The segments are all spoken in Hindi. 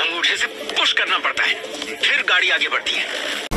अंगूठे से पुश करना पड़ता है फिर गाड़ी आगे बढ़ती है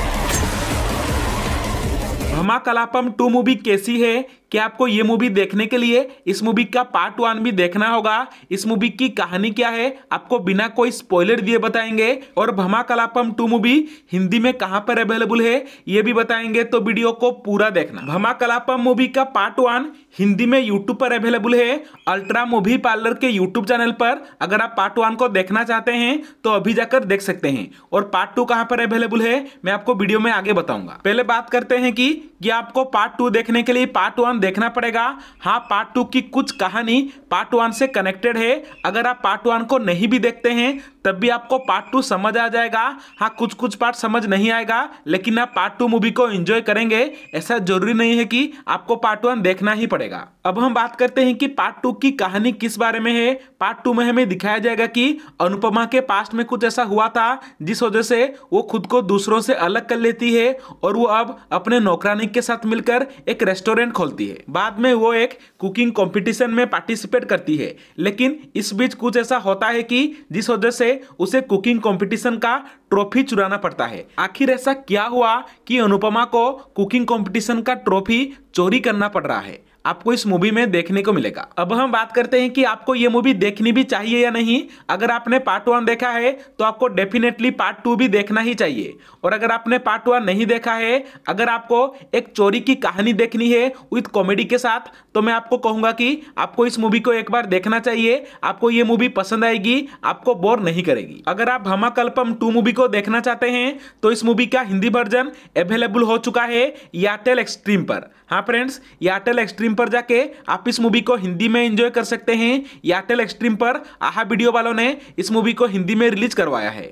भमा कलापम टू मूवी कैसी है कि आपको ये मूवी देखने के लिए इस मूवी का पार्ट वन भी देखना होगा इस मूवी की कहानी क्या है आपको बिना कोई स्पॉइलर दिए बताएंगे और भमा कलापम टू मूवी हिंदी में कहां पर अवेलेबल है ये भी बताएंगे तो वीडियो को पूरा देखना भमा कलापम मूवी का पार्ट वन हिंदी में यूट्यूब पर अवेलेबल है अल्ट्रा मूवी पार्लर के यूट्यूब चैनल पर अगर आप पार्ट वन को देखना चाहते हैं तो अभी जाकर देख सकते हैं और पार्ट टू कहाँ पर अवेलेबल है मैं आपको वीडियो में आगे बताऊंगा पहले बात करते हैं कि आपको पार्ट टू देखने के लिए पार्ट वन वन देखना पड़ेगा हाँ पार्ट टू की कुछ कहानी पार्ट वन से कनेक्टेड है अगर आप पार्ट वन को नहीं भी देखते हैं तब भी आपको पार्ट टू समझ आ जाएगा हाँ कुछ कुछ पार्ट समझ नहीं आएगा लेकिन आप पार्ट टू मूवी को एंजॉय करेंगे ऐसा जरूरी नहीं है कि आपको पार्ट वन देखना ही पड़ेगा अब हम बात करते हैं कि पार्ट टू की कहानी किस बारे में है पार्ट टू में हमें दिखाया जाएगा कि अनुपमा के पास्ट में कुछ ऐसा हुआ था जिस वजह से वो खुद को दूसरों से अलग कर लेती है और वो अब अपने नौकरानी के साथ मिलकर एक रेस्टोरेंट खोलती है बाद में वो एक कुकिंग कॉम्पिटिशन में पार्टिसिपेट करती है लेकिन इस बीच कुछ ऐसा होता है कि जिस वजह से उसे कुकिंग कंपटीशन का ट्रॉफी चुराना पड़ता है आखिर ऐसा क्या हुआ कि अनुपमा को कुकिंग कंपटीशन का ट्रॉफी चोरी करना पड़ रहा है आपको इस मूवी में देखने को मिलेगा अब हम बात करते हैं कि आपको ये मूवी देखनी भी चाहिए या नहीं अगर आपने पार्ट वन देखा है तो आपको डेफिनेटली पार्ट टू भी देखना ही चाहिए और अगर आपने पार्ट वन नहीं देखा है अगर आपको एक चोरी की कहानी देखनी है विथ कॉमेडी के साथ तो मैं आपको कहूँगा कि आपको इस मूवी को एक बार देखना चाहिए आपको ये मूवी पसंद आएगी आपको बोर नहीं करेगी अगर आप हमाकल्पम टू मूवी को को देखना चाहते हैं तो इस मूवी का हिंदी वर्जन अवेलेबल हो चुका है एयरटेल एक्सट्रीम पर हाँ फ्रेंड्स एयरटेल एक्सट्रीम पर जाके आप इस मूवी को हिंदी में एंजॉय कर सकते हैं एयरटेल एक्सट्रीम पर आहा वीडियो वालों ने इस मूवी को हिंदी में रिलीज करवाया है